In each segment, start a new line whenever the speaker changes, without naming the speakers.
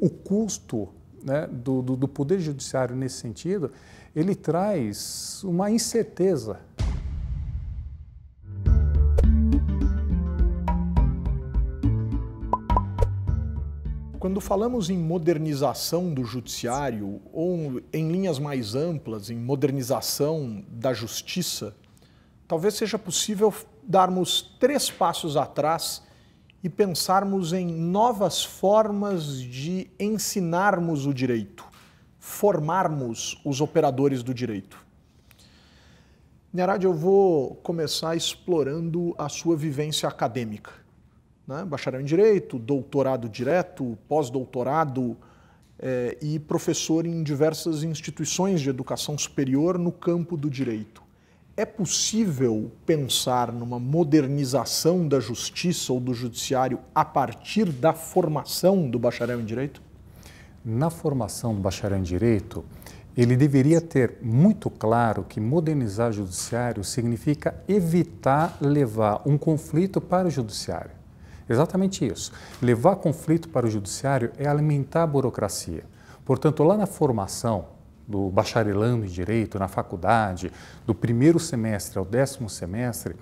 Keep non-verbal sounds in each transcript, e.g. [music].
o custo né, do, do, do Poder Judiciário nesse sentido, ele traz uma incerteza.
Quando falamos em modernização do judiciário, ou em linhas mais amplas, em modernização da justiça, talvez seja possível darmos três passos atrás e pensarmos em novas formas de ensinarmos o direito, formarmos os operadores do direito. Nerad, eu vou começar explorando a sua vivência acadêmica. Né? Bacharel em Direito, doutorado direto, pós-doutorado eh, e professor em diversas instituições de educação superior no campo do direito é possível pensar numa modernização da justiça ou do judiciário a partir da formação do bacharel em direito?
Na formação do bacharel em direito, ele deveria ter muito claro que modernizar o judiciário significa evitar levar um conflito para o judiciário. Exatamente isso. Levar conflito para o judiciário é alimentar a burocracia. Portanto, lá na formação, do bacharelando em direito, na faculdade, do primeiro semestre ao décimo semestre,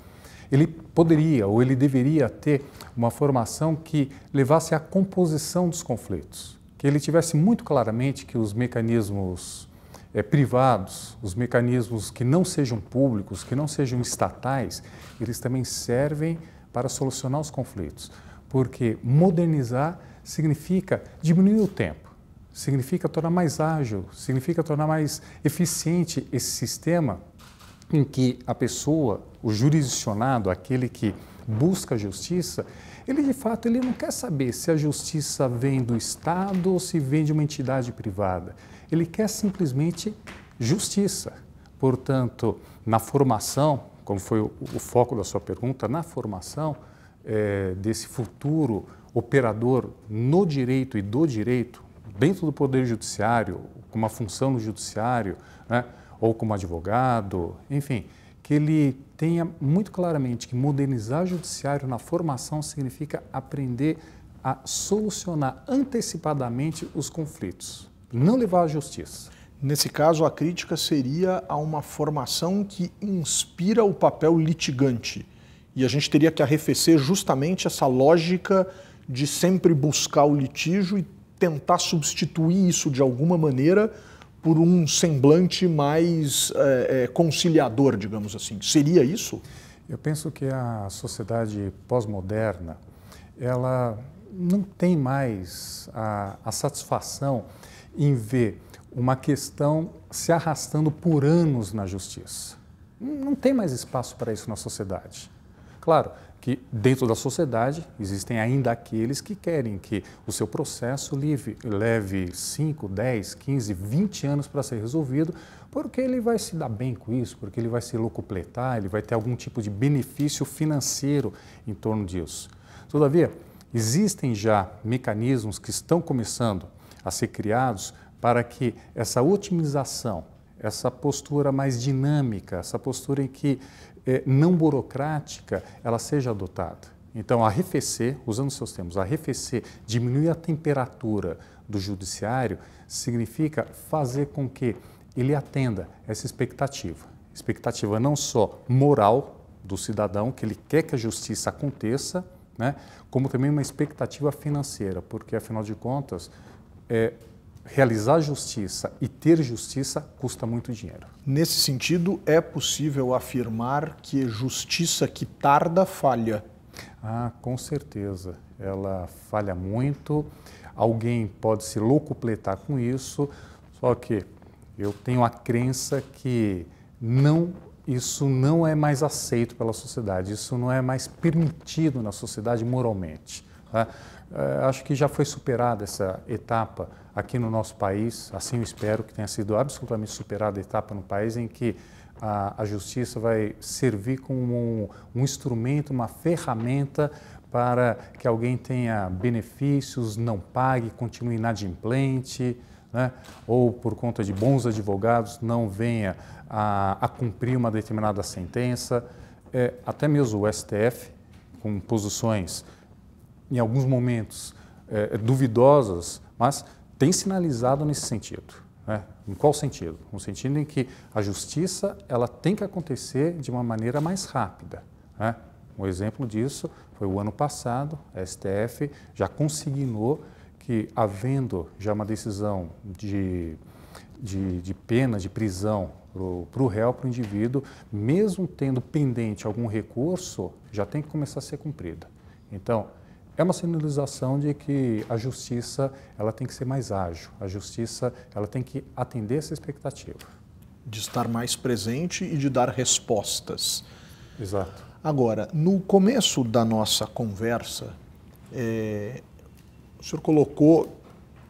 ele poderia ou ele deveria ter uma formação que levasse à composição dos conflitos, que ele tivesse muito claramente que os mecanismos é, privados, os mecanismos que não sejam públicos, que não sejam estatais, eles também servem para solucionar os conflitos, porque modernizar significa diminuir o tempo significa tornar mais ágil, significa tornar mais eficiente esse sistema em que a pessoa, o jurisdicionado, aquele que busca justiça, ele de fato ele não quer saber se a justiça vem do Estado ou se vem de uma entidade privada. Ele quer simplesmente justiça. Portanto, na formação, como foi o, o foco da sua pergunta, na formação é, desse futuro operador no direito e do direito, dentro do Poder Judiciário, com uma função no Judiciário, né, ou como advogado, enfim, que ele tenha muito claramente que modernizar o Judiciário na formação significa aprender a solucionar antecipadamente
os conflitos, não levar à justiça. Nesse caso, a crítica seria a uma formação que inspira o papel litigante. E a gente teria que arrefecer justamente essa lógica de sempre buscar o litígio e tentar substituir isso de alguma maneira por um semblante mais é, é, conciliador, digamos assim. Seria isso? Eu penso que a sociedade
pós-moderna ela não tem mais a, a satisfação em ver uma questão se arrastando por anos na justiça. Não tem mais espaço para isso na sociedade. Claro, que dentro da sociedade existem ainda aqueles que querem que o seu processo leve, leve 5, 10, 15, 20 anos para ser resolvido, porque ele vai se dar bem com isso, porque ele vai se locupletar, ele vai ter algum tipo de benefício financeiro em torno disso. Todavia, existem já mecanismos que estão começando a ser criados para que essa otimização, essa postura mais dinâmica, essa postura em que é, não burocrática ela seja adotada. Então, arrefecer, usando seus termos, arrefecer, diminuir a temperatura do judiciário, significa fazer com que ele atenda essa expectativa. Expectativa não só moral do cidadão, que ele quer que a justiça aconteça, né, como também uma expectativa financeira, porque afinal de contas,
é, realizar justiça e ter justiça custa muito dinheiro. Nesse sentido, é possível afirmar que justiça que tarda falha? Ah, com certeza.
Ela falha muito.
Alguém pode
se locupletar com isso, só que eu tenho a crença que não isso não é mais aceito pela sociedade, isso não é mais permitido na sociedade moralmente. Tá? Eh, acho que já foi superada essa etapa aqui no nosso país, assim eu espero que tenha sido absolutamente superada a etapa no país em que a, a justiça vai servir como um, um instrumento, uma ferramenta para que alguém tenha benefícios, não pague, continue inadimplente, né? ou por conta de bons advogados não venha a, a cumprir uma determinada sentença. É, até mesmo o STF, com posições em alguns momentos é, duvidosas, mas tem sinalizado nesse sentido. Né? Em qual sentido? No sentido em que a justiça ela tem que acontecer de uma maneira mais rápida. Né? Um exemplo disso foi o ano passado, a STF já consignou que, havendo já uma decisão de, de, de pena de prisão para o réu, para o indivíduo, mesmo tendo pendente algum recurso, já tem que começar a ser cumprida. Então, é uma sinalização de que a justiça ela tem que
ser mais ágil, a justiça ela tem que atender essa expectativa. De estar mais presente e de dar respostas. Exato. Agora, no começo da nossa conversa, é, o senhor colocou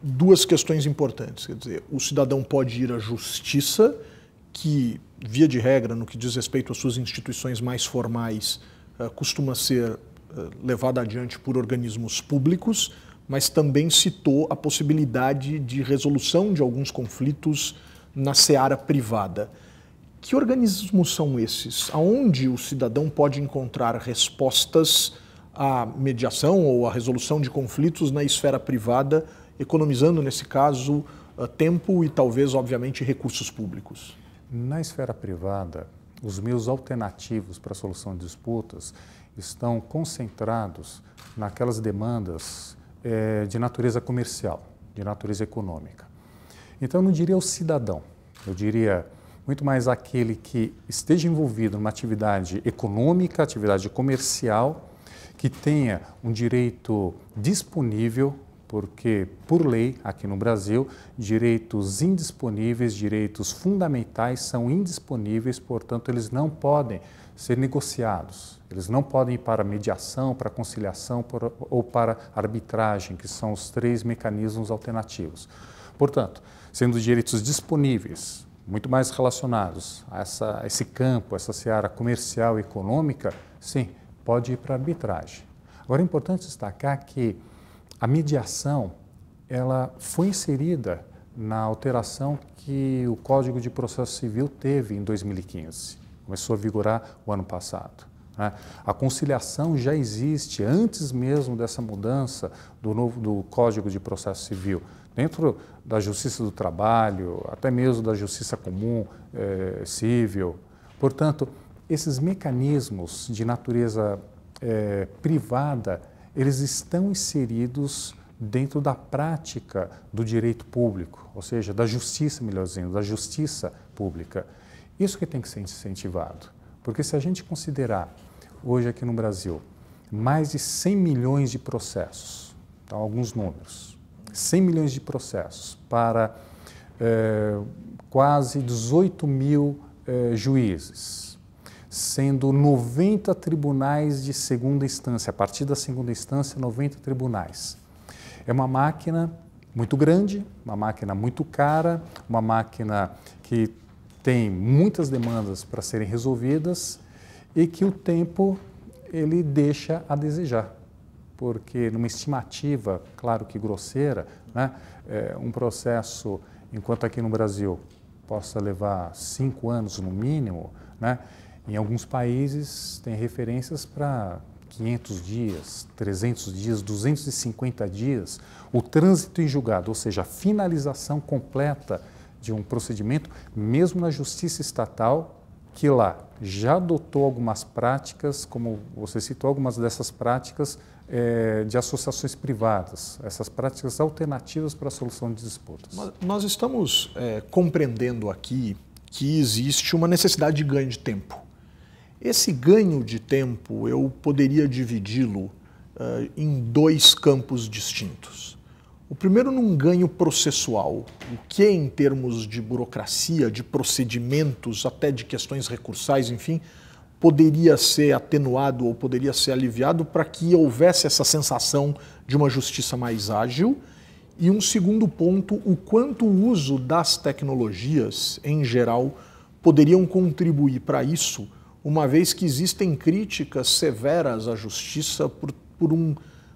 duas questões importantes. Quer dizer, o cidadão pode ir à justiça, que, via de regra, no que diz respeito às suas instituições mais formais, é, costuma ser eh, levada adiante por organismos públicos, mas também citou a possibilidade de resolução de alguns conflitos na seara privada. Que organismos são esses? Aonde o cidadão pode encontrar respostas à mediação ou à resolução de conflitos na esfera privada, economizando, nesse caso, eh, tempo e talvez, obviamente, recursos públicos? Na esfera
privada, os meios alternativos para a solução de disputas estão concentrados naquelas demandas é, de natureza comercial, de natureza econômica. Então, eu não diria o cidadão, eu diria muito mais aquele que esteja envolvido numa atividade econômica, atividade comercial, que tenha um direito disponível, porque, por lei, aqui no Brasil, direitos indisponíveis, direitos fundamentais são indisponíveis, portanto, eles não podem ser negociados. Eles não podem ir para mediação, para conciliação ou para arbitragem, que são os três mecanismos alternativos. Portanto, sendo direitos disponíveis, muito mais relacionados a, essa, a esse campo, essa seara comercial e econômica, sim, pode ir para arbitragem. Agora é importante destacar que a mediação ela foi inserida na alteração que o Código de Processo Civil teve em 2015 começou a vigorar o ano passado. Né? A conciliação já existe antes mesmo dessa mudança do novo do Código de Processo Civil, dentro da Justiça do Trabalho, até mesmo da Justiça Comum eh, Civil. Portanto, esses mecanismos de natureza eh, privada, eles estão inseridos dentro da prática do direito público, ou seja, da justiça, dizendo, da justiça pública. Isso que tem que ser incentivado. Porque se a gente considerar hoje aqui no Brasil mais de 100 milhões de processos, então, alguns números, 100 milhões de processos para é, quase 18 mil é, juízes, sendo 90 tribunais de segunda instância, a partir da segunda instância, 90 tribunais. É uma máquina muito grande, uma máquina muito cara, uma máquina que tem muitas demandas para serem resolvidas e que o tempo ele deixa a desejar, porque numa estimativa, claro que grosseira, né, é, um processo, enquanto aqui no Brasil possa levar cinco anos no mínimo, né, em alguns países tem referências para 500 dias, 300 dias, 250 dias, o trânsito em julgado, ou seja, a finalização completa de um procedimento, mesmo na justiça estatal, que lá já adotou algumas práticas, como você citou, algumas dessas práticas é, de associações privadas, essas práticas alternativas para a
solução de disputas. Nós estamos é, compreendendo aqui que existe uma necessidade de ganho de tempo. Esse ganho de tempo eu poderia dividi-lo uh, em dois campos distintos. O primeiro num ganho processual, o que em termos de burocracia, de procedimentos, até de questões recursais, enfim, poderia ser atenuado ou poderia ser aliviado para que houvesse essa sensação de uma justiça mais ágil. E um segundo ponto, o quanto o uso das tecnologias, em geral, poderiam contribuir para isso, uma vez que existem críticas severas à justiça por, por um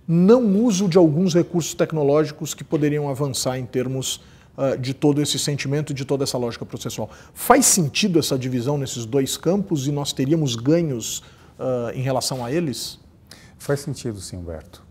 não uso de alguns recursos tecnológicos que poderiam avançar em termos uh, de todo esse sentimento e de toda essa lógica processual. Faz sentido essa divisão nesses dois campos e nós teríamos ganhos uh, em relação a eles? Faz sentido, sim, Humberto.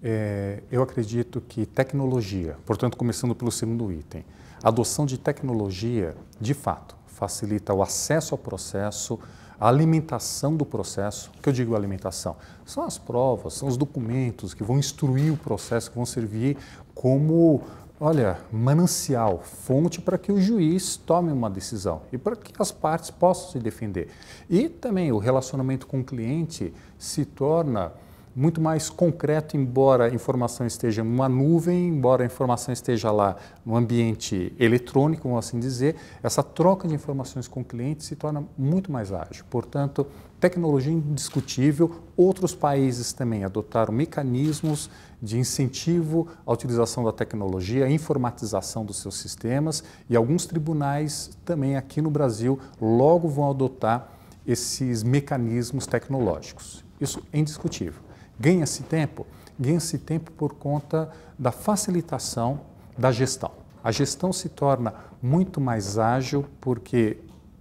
É, eu acredito que tecnologia, portanto,
começando pelo segundo item, a adoção de tecnologia, de fato, facilita o acesso ao processo, a alimentação do processo. O que eu digo alimentação? São as provas, são os documentos que vão instruir o processo, que vão servir como, olha, manancial, fonte para que o juiz tome uma decisão e para que as partes possam se defender. E também o relacionamento com o cliente se torna muito mais concreto, embora a informação esteja numa nuvem, embora a informação esteja lá no ambiente eletrônico, vamos assim dizer, essa troca de informações com o cliente se torna muito mais ágil. Portanto, tecnologia indiscutível, outros países também adotaram mecanismos de incentivo à utilização da tecnologia, à informatização dos seus sistemas e alguns tribunais também aqui no Brasil logo vão adotar esses mecanismos tecnológicos. Isso é indiscutível. Ganha-se tempo? Ganha-se tempo por conta da facilitação da gestão. A gestão se torna muito mais ágil porque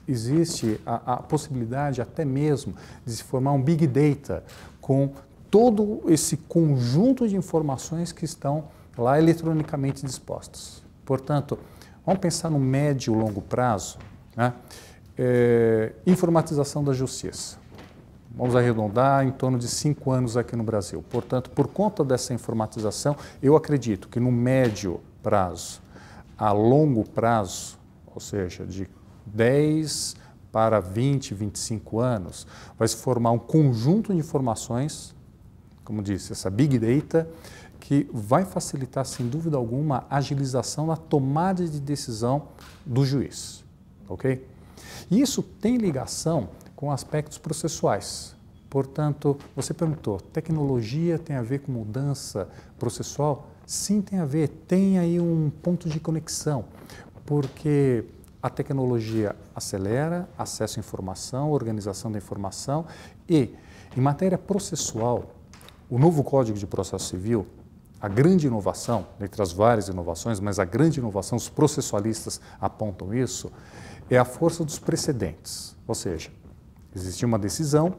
existe a, a possibilidade até mesmo de se formar um big data com todo esse conjunto de informações que estão lá eletronicamente dispostas. Portanto, vamos pensar no médio e longo prazo, né? é, informatização da justiça vamos arredondar, em torno de cinco anos aqui no Brasil. Portanto, por conta dessa informatização, eu acredito que no médio prazo, a longo prazo, ou seja, de 10 para 20, 25 anos, vai se formar um conjunto de informações, como disse, essa Big Data, que vai facilitar, sem dúvida alguma, a agilização na tomada de decisão do juiz. Ok? E isso tem ligação com aspectos processuais. Portanto, você perguntou, tecnologia tem a ver com mudança processual? Sim, tem a ver, tem aí um ponto de conexão, porque a tecnologia acelera acesso à informação, organização da informação e, em matéria processual, o novo Código de Processo Civil, a grande inovação, entre as várias inovações, mas a grande inovação, os processualistas apontam isso, é a força dos precedentes, ou seja, Existia uma decisão,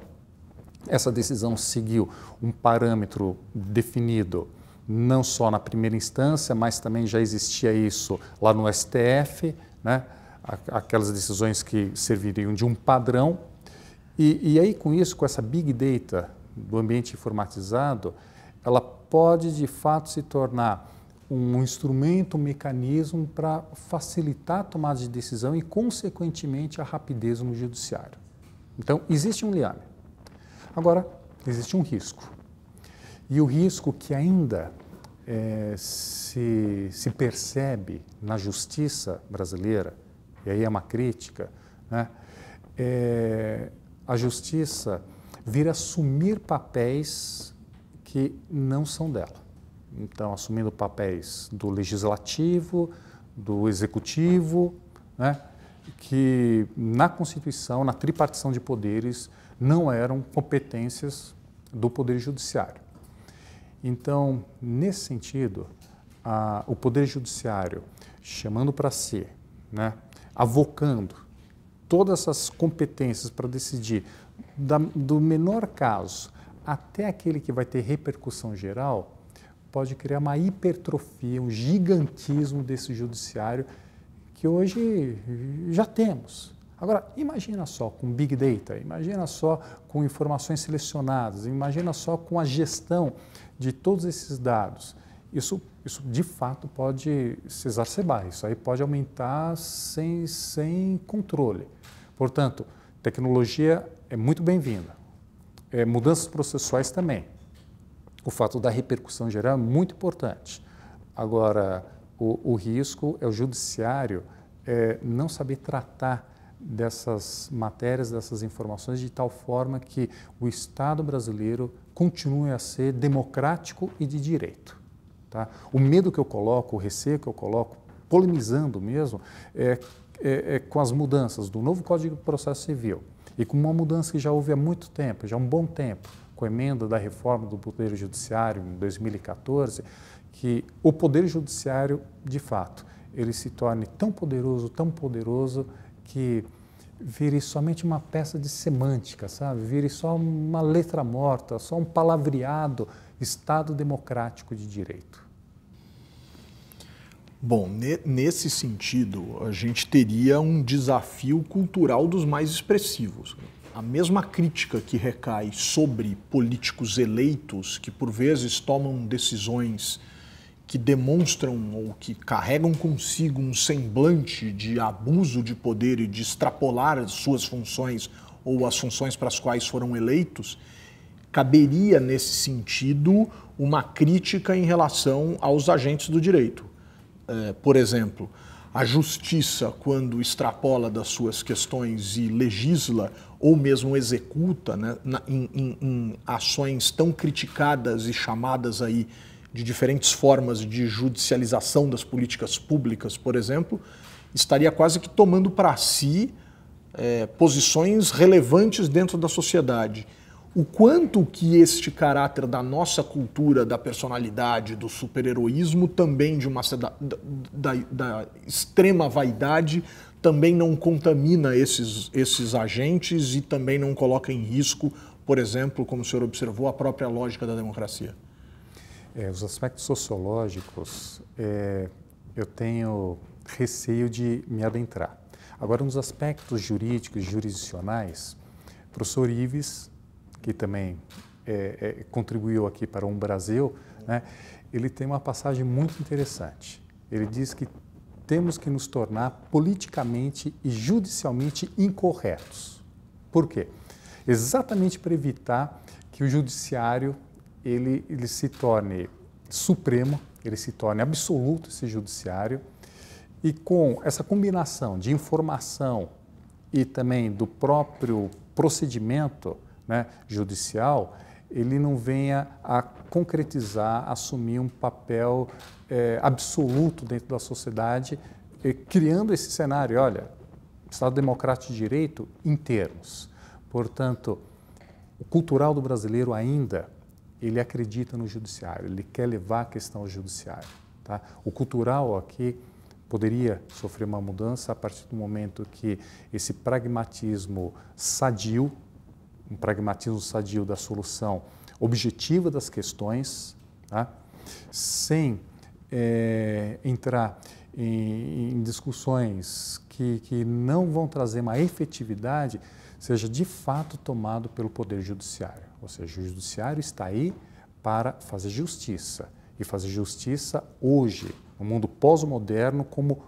essa decisão seguiu um parâmetro definido não só na primeira instância, mas também já existia isso lá no STF, né? aquelas decisões que serviriam de um padrão. E, e aí, com isso, com essa big data do ambiente informatizado, ela pode de fato se tornar um instrumento, um mecanismo para facilitar a tomada de decisão e, consequentemente, a rapidez no judiciário. Então, existe um liame. Agora, existe um risco. E o risco que ainda é, se, se, percebe na justiça brasileira, e aí é uma crítica, né? é, a justiça vir assumir papéis que não são dela. Então, assumindo papéis do legislativo, do executivo, né? que na Constituição, na tripartição de poderes, não eram competências do Poder Judiciário. Então, nesse sentido, a, o Poder Judiciário chamando para si, né, avocando todas essas competências para decidir da, do menor caso até aquele que vai ter repercussão geral, pode criar uma hipertrofia, um gigantismo desse judiciário que hoje já temos. Agora, imagina só com Big Data, imagina só com informações selecionadas, imagina só com a gestão de todos esses dados. Isso, isso de fato pode se exacerbar, isso aí pode aumentar sem, sem controle. Portanto, tecnologia é muito bem-vinda, é, mudanças processuais também. O fato da repercussão geral é muito importante. Agora, o, o risco é o judiciário é, não saber tratar dessas matérias, dessas informações, de tal forma que o Estado brasileiro continue a ser democrático e de direito. Tá? O medo que eu coloco, o receio que eu coloco, polemizando mesmo, é, é, é com as mudanças do novo Código de Processo Civil e com uma mudança que já houve há muito tempo, já há um bom tempo, com a emenda da reforma do Poder Judiciário em 2014, que o poder judiciário, de fato, ele se torne tão poderoso, tão poderoso que vire somente uma peça de semântica, sabe? Vire só uma letra morta, só um palavreado Estado democrático de direito.
Bom, nesse sentido, a gente teria um desafio cultural dos mais expressivos. A mesma crítica que recai sobre políticos eleitos, que por vezes tomam decisões que demonstram ou que carregam consigo um semblante de abuso de poder e de extrapolar as suas funções ou as funções para as quais foram eleitos, caberia nesse sentido uma crítica em relação aos agentes do direito. É, por exemplo, a justiça, quando extrapola das suas questões e legisla ou mesmo executa né, na, em, em, em ações tão criticadas e chamadas aí de diferentes formas de judicialização das políticas públicas, por exemplo, estaria quase que tomando para si é, posições relevantes dentro da sociedade. O quanto que este caráter da nossa cultura, da personalidade, do superheroísmo, também de uma da, da, da extrema vaidade, também não contamina esses, esses agentes e também não coloca em risco, por exemplo, como o senhor observou, a própria lógica da democracia?
É, os aspectos sociológicos, é, eu tenho receio de me adentrar. Agora, nos aspectos jurídicos, jurisdicionais, o professor Ives, que também é, é, contribuiu aqui para um Brasil, né, ele tem uma passagem muito interessante. Ele diz que temos que nos tornar politicamente e judicialmente incorretos. Por quê? Exatamente para evitar que o judiciário ele, ele se torne supremo, ele se torne absoluto esse judiciário, e com essa combinação de informação e também do próprio procedimento né, judicial, ele não venha a concretizar, assumir um papel é, absoluto dentro da sociedade, criando esse cenário, olha, Estado Democrático de Direito em termos. Portanto, o cultural do brasileiro ainda ele acredita no judiciário, ele quer levar a questão ao judiciário. Tá? O cultural aqui poderia sofrer uma mudança a partir do momento que esse pragmatismo sadio, um pragmatismo sadio da solução objetiva das questões, tá? sem é, entrar em, em discussões que, que não vão trazer uma efetividade, seja de fato tomado pelo Poder Judiciário. Ou seja, o judiciário está aí para fazer justiça e fazer justiça hoje, no mundo pós-moderno, como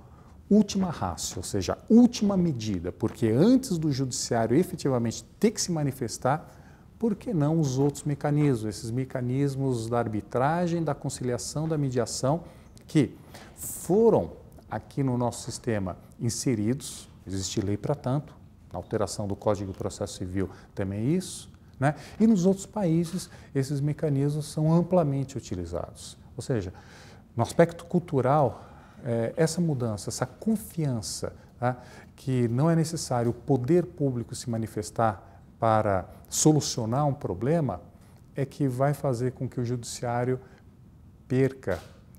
última raça, ou seja, última medida, porque antes do judiciário efetivamente ter que se manifestar, por que não os outros mecanismos, esses mecanismos da arbitragem, da conciliação, da mediação, que foram aqui no nosso sistema inseridos, existe lei para tanto, a alteração do Código de Processo Civil também é isso, né? E nos outros países, esses mecanismos são amplamente utilizados. Ou seja, no aspecto cultural, é, essa mudança, essa confiança tá? que não é necessário o poder público se manifestar para solucionar um problema, é que vai fazer com que o judiciário perca,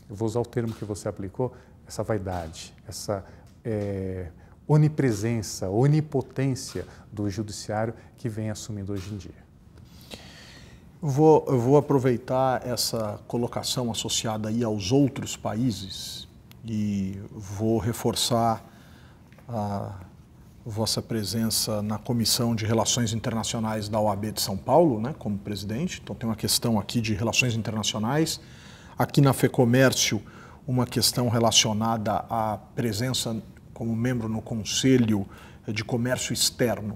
eu vou usar o termo que você aplicou, essa vaidade, essa eh, onipresença, onipotência
do judiciário que vem assumindo hoje em dia. Vou, vou aproveitar essa colocação associada aí aos outros países e vou reforçar a vossa presença na Comissão de Relações Internacionais da OAB de São Paulo, né, como presidente. Então tem uma questão aqui de relações internacionais. Aqui na FEComércio, uma questão relacionada à presença como membro no Conselho de Comércio Externo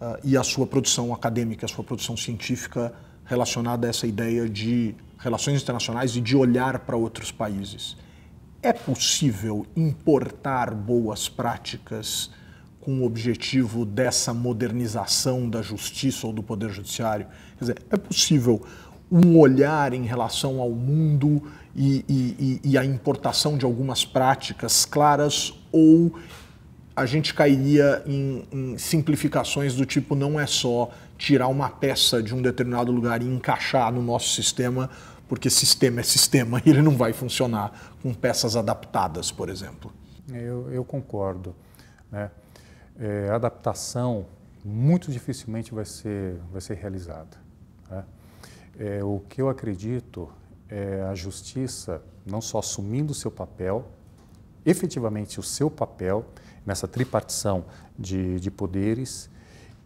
uh, e a sua produção acadêmica, a sua produção científica relacionada a essa ideia de relações internacionais e de olhar para outros países. É possível importar boas práticas com o objetivo dessa modernização da justiça ou do poder judiciário? Quer dizer, é possível um olhar em relação ao mundo e, e, e, a importação de algumas práticas claras ou a gente cairia em, em simplificações do tipo não é só tirar uma peça de um determinado lugar e encaixar no nosso sistema, porque sistema é sistema [laughs] e ele não vai funcionar com peças adaptadas, por exemplo.
Eu, eu concordo. Né? É, a adaptação muito dificilmente vai ser, vai ser realizada. Né? É, o que eu acredito é a justiça não só assumindo o seu papel, efetivamente o seu papel nessa tripartição de, de poderes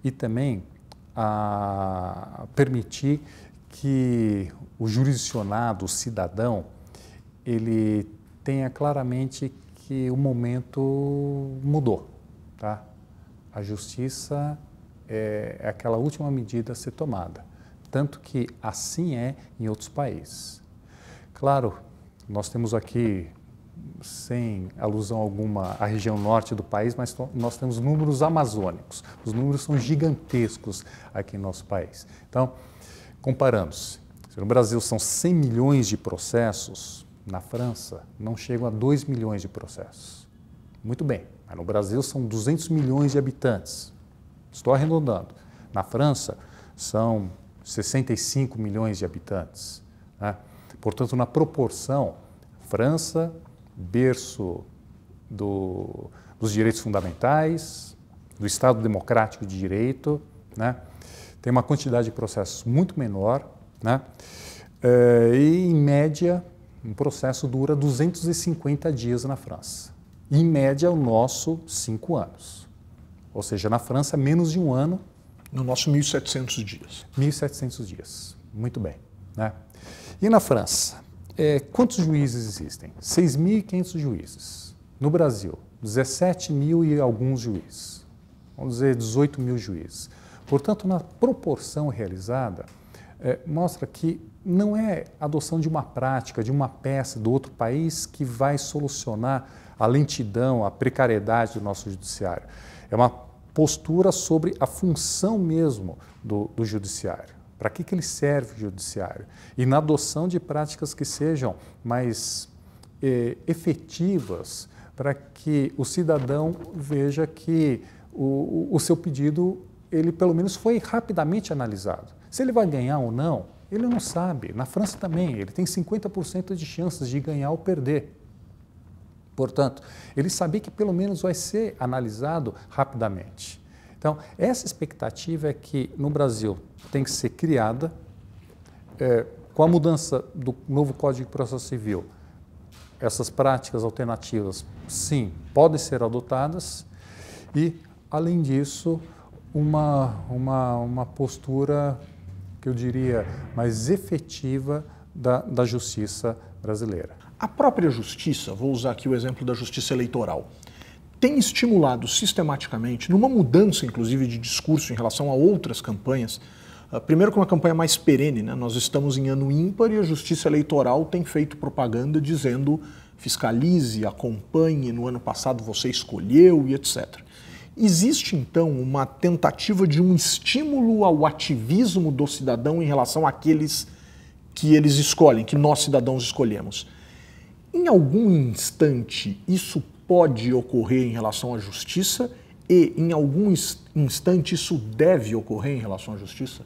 e também a permitir que o jurisdicionado, o cidadão, ele tenha claramente que o momento mudou, tá? A justiça é, é aquela última medida a ser tomada, tanto que assim é em outros países. Claro, nós temos aqui sem alusão alguma à região norte do país, mas nós temos números amazônicos. Os números são gigantescos aqui no nosso país. Então, comparando-se, no Brasil são 100 milhões de processos, na França não chegam a 2 milhões de processos. Muito bem, mas no Brasil são 200 milhões de habitantes. Estou arredondando. Na França são 65 milhões de habitantes. Né? Portanto, na proporção, França berço do, dos direitos fundamentais, do Estado Democrático de Direito, né? tem uma quantidade de processos muito menor, né? Eh, e em média um processo dura 250 dias na França. Em média, o nosso, cinco anos. Ou seja, na França, menos de um ano. No nosso, 1.700 dias. 1.700 dias. Muito bem. Né? E na França? É, quantos juízes existem? 6.500 juízes. No Brasil, 17 mil e alguns juízes. Vamos dizer 18 mil juízes. Portanto, na proporção realizada, é, mostra que não é a adoção de uma prática, de uma peça do outro país que vai solucionar a lentidão, a precariedade do nosso judiciário. É uma postura sobre a função mesmo do, do judiciário. Para que, que ele serve o judiciário? E na adoção de práticas que sejam mais eh, efetivas, para que o cidadão veja que o, o seu pedido, ele pelo menos foi rapidamente analisado. Se ele vai ganhar ou não, ele não sabe. Na França também, ele tem 50% de chances de ganhar ou perder. Portanto, ele sabia que pelo menos vai ser analisado rapidamente. Então, essa expectativa é que no Brasil tem que ser criada é, com a mudança do novo Código de Processo Civil. Essas práticas alternativas, sim, podem ser adotadas e, além disso, uma, uma, uma postura, que eu diria, mais efetiva
da, da justiça brasileira. A própria justiça, vou usar aqui o exemplo da justiça eleitoral, tem estimulado sistematicamente, numa mudança inclusive de discurso em relação a outras campanhas, ah, primeiro com uma campanha mais perene, né? nós estamos em ano ímpar e a Justiça Eleitoral tem feito propaganda dizendo fiscalize, acompanhe, no ano passado você escolheu e etc. Existe então uma tentativa de um estímulo ao ativismo do cidadão em relação àqueles que eles escolhem, que nós cidadãos escolhemos. Em algum instante isso pode ocorrer em relação à justiça e, em algum instante, isso deve ocorrer em relação à justiça?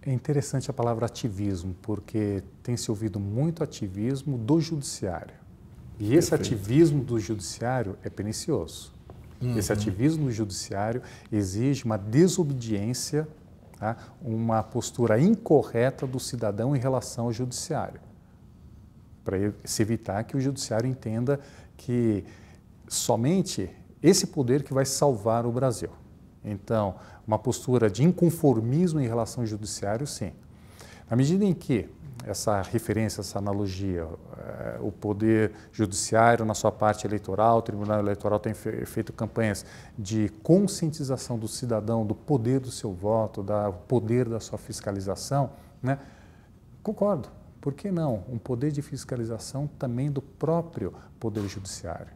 É interessante a palavra ativismo,
porque tem se ouvido muito ativismo do judiciário. E Perfeito. esse ativismo do judiciário é pernicioso. Uhum. Esse ativismo do judiciário exige uma desobediência, tá? uma postura incorreta do cidadão em relação ao judiciário, para se evitar que o judiciário entenda que somente esse poder que vai salvar o Brasil. Então, uma postura de inconformismo em relação ao judiciário, sim. Na medida em que essa referência, essa analogia, eh, o poder judiciário na sua parte eleitoral, o Tribunal Eleitoral tem feito campanhas de conscientização do cidadão, do poder do seu voto, do poder da sua fiscalização, né? Concordo, por que não um poder de fiscalização também do próprio Poder Judiciário?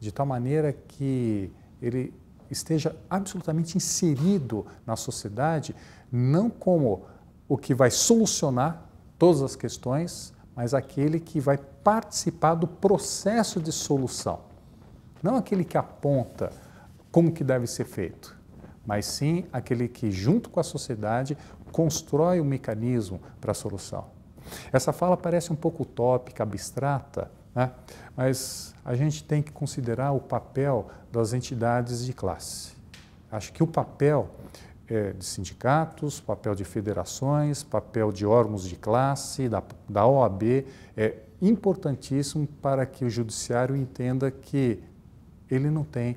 De tal maneira que ele esteja absolutamente inserido na sociedade, não como o que vai solucionar todas as questões, mas aquele que vai participar do processo de solução. Não aquele que aponta como que deve ser feito, mas sim aquele que, junto com a sociedade, constrói o um mecanismo para a solução. Essa fala parece um pouco utópica, abstrata, né? mas a gente tem que considerar o papel das entidades de classe. Acho que o papel é, de sindicatos, papel de federações, papel de órgãos de classe, da, da OAB, é importantíssimo para que o judiciário entenda que ele não tem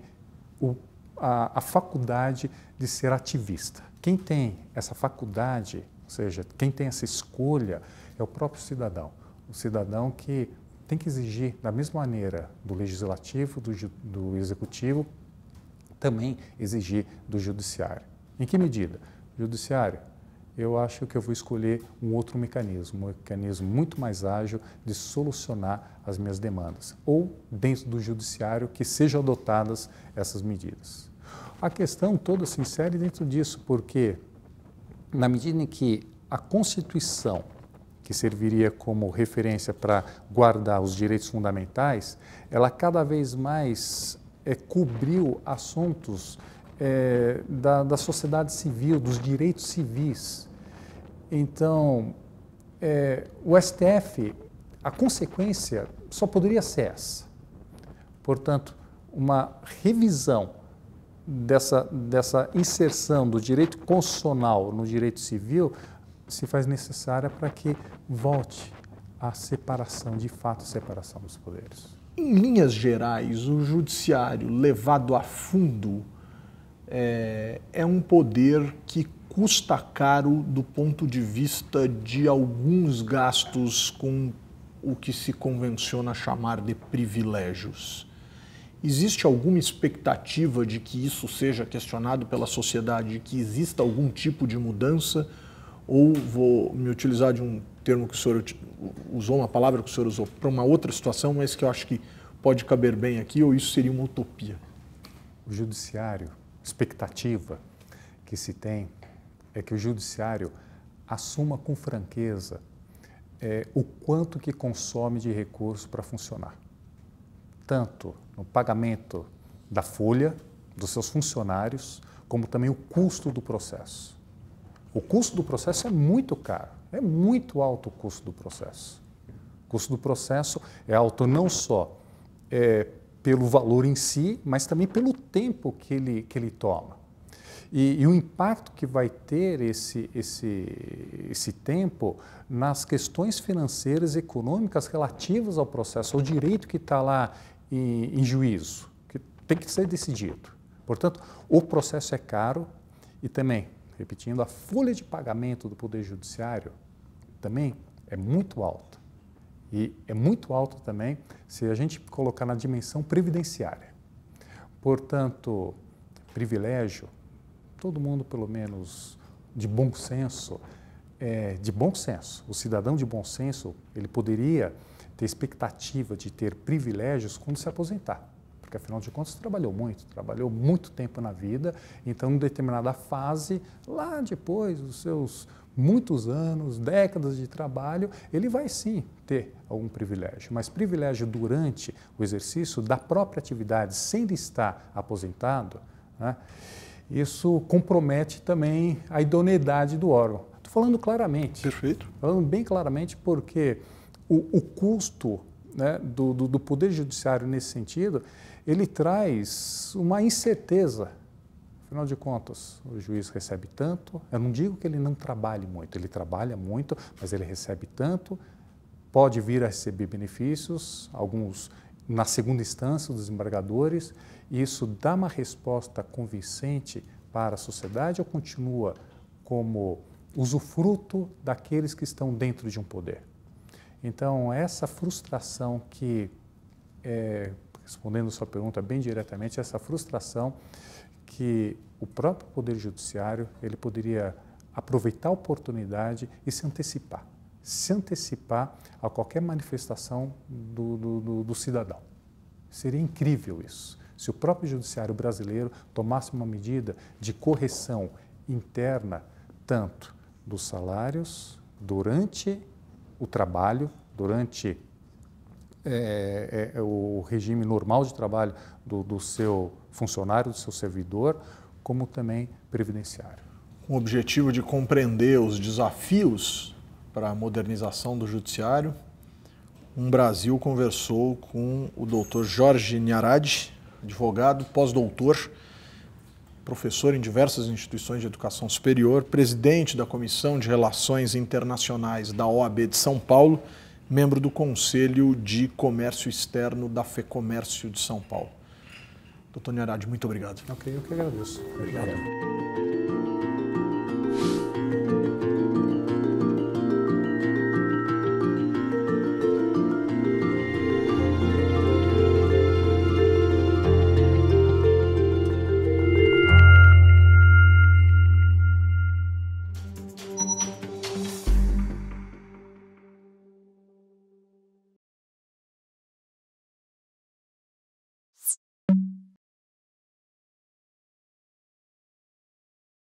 o, a, a faculdade de ser ativista. Quem tem essa faculdade, ou seja, quem tem essa escolha, é o próprio cidadão. O cidadão que tem que exigir, da mesma maneira, do legislativo, do, do executivo, também exigir do judiciário. Em que medida? Judiciário, eu acho que eu vou escolher um outro mecanismo, um mecanismo muito mais ágil de solucionar as minhas demandas, ou dentro do judiciário que sejam adotadas essas medidas. A questão toda se insere dentro disso, porque na medida em que a Constituição que serviria como referência para guardar os direitos fundamentais, ela cada vez mais é, cobriu assuntos é, da, da sociedade civil, dos direitos civis. Então, é, o STF, a consequência só poderia ser essa. Portanto, uma revisão dessa, dessa inserção do direito constitucional no direito civil se faz necessária para que volte a separação, de fato, separação dos poderes.
Em linhas gerais, o judiciário levado a fundo é, é um poder que custa caro do ponto de vista de alguns gastos com o que se convenciona chamar de privilégios. Existe alguma expectativa de que isso seja questionado pela sociedade, de que exista algum tipo de mudança? ou vou me utilizar de um termo que o senhor usou, uma palavra que o senhor usou, para uma outra situação, mas que eu acho que pode caber bem aqui, ou isso seria uma utopia? O judiciário, expectativa
que se tem é que o judiciário assuma com franqueza é, o quanto que consome de recurso para funcionar. Tanto no pagamento da folha dos seus funcionários, como também o custo do processo. O custo do processo é muito caro, é muito alto o custo do processo. O custo do processo é alto não só é, pelo valor em si, mas também pelo tempo que ele, que ele toma. E, e, o impacto que vai ter esse, esse, esse tempo nas questões financeiras e econômicas relativas ao processo, ao direito que está lá em, em juízo, que tem que ser decidido. Portanto, o processo é caro e também repetindo, a folha de pagamento do Poder Judiciário também é muito alta. E é muito alta também se a gente colocar na dimensão previdenciária. Portanto, privilégio, todo mundo, pelo menos de bom senso, é, de bom senso, o cidadão de bom senso, ele poderia ter expectativa de ter privilégios quando se aposentar porque afinal de contas trabalhou muito, trabalhou muito tempo na vida, então, em determinada fase, lá depois dos seus muitos anos, décadas de trabalho, ele vai sim ter algum privilégio, mas privilégio durante o exercício da própria atividade, sem estar aposentado, né? isso compromete também a idoneidade do órgão. Estou falando claramente. Perfeito. Falando bem claramente porque o, o custo né, do, do, do, Poder Judiciário nesse sentido ele traz uma incerteza. Afinal de contas, o juiz recebe tanto. Eu não digo que ele não trabalhe muito, ele trabalha muito, mas ele recebe tanto, pode vir a receber benefícios, alguns na segunda instância dos embargadores, e isso dá uma resposta convincente para a sociedade ou continua como usufruto daqueles que estão dentro de um poder? Então, essa frustração que é, respondendo sua pergunta bem diretamente, essa frustração que o próprio Poder Judiciário ele poderia aproveitar a oportunidade e se antecipar, se antecipar a qualquer manifestação do, do, do, do cidadão. Seria incrível isso. Se o próprio judiciário brasileiro tomasse uma medida de correção interna, tanto dos salários durante o trabalho, durante é, é, é, o regime normal de trabalho do, do seu funcionário, do seu servidor, como também
previdenciário. Com o objetivo de compreender os desafios para a modernização do judiciário, um Brasil conversou com o doutor Jorge Niaradi, advogado, pós-doutor, professor em diversas instituições de educação superior, presidente da Comissão de Relações Internacionais da OAB de São Paulo membro do Conselho de Comércio Externo da FEComércio de São Paulo. Doutor Nerade, muito obrigado. Ok, eu que agradeço. obrigado. obrigado.